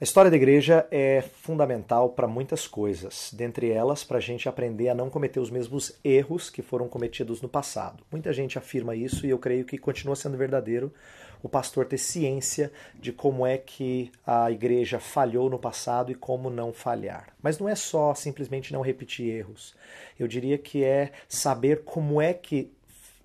A história da igreja é fundamental para muitas coisas, dentre elas para a gente aprender a não cometer os mesmos erros que foram cometidos no passado. Muita gente afirma isso e eu creio que continua sendo verdadeiro o pastor ter ciência de como é que a igreja falhou no passado e como não falhar. Mas não é só simplesmente não repetir erros. Eu diria que é saber como é que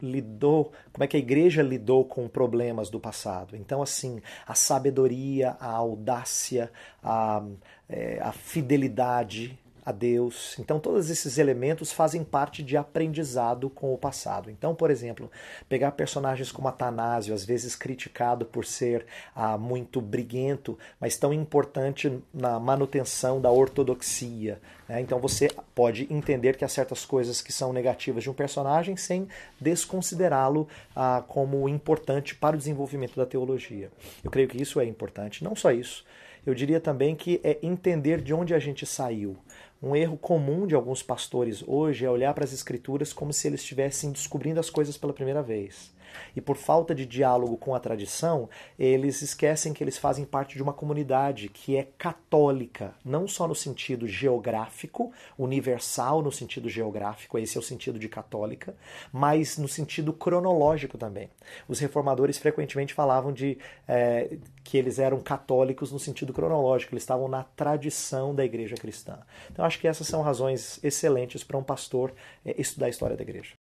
lidou, como é que a igreja lidou com problemas do passado. Então, assim, a sabedoria, a audácia, a, é, a fidelidade a Deus. Então, todos esses elementos fazem parte de aprendizado com o passado. Então, por exemplo, pegar personagens como Atanásio, às vezes criticado por ser ah, muito briguento, mas tão importante na manutenção da ortodoxia. Né? Então, você pode entender que há certas coisas que são negativas de um personagem sem desconsiderá-lo ah, como importante para o desenvolvimento da teologia. Eu creio que isso é importante. Não só isso. Eu diria também que é entender de onde a gente saiu. Um erro comum de alguns pastores hoje é olhar para as escrituras como se eles estivessem descobrindo as coisas pela primeira vez. E por falta de diálogo com a tradição, eles esquecem que eles fazem parte de uma comunidade que é católica, não só no sentido geográfico, universal no sentido geográfico, esse é o sentido de católica, mas no sentido cronológico também. Os reformadores frequentemente falavam de é, que eles eram católicos no sentido cronológico, eles estavam na tradição da igreja cristã. Então, acho acho que essas são razões excelentes para um pastor eh, estudar a história da igreja.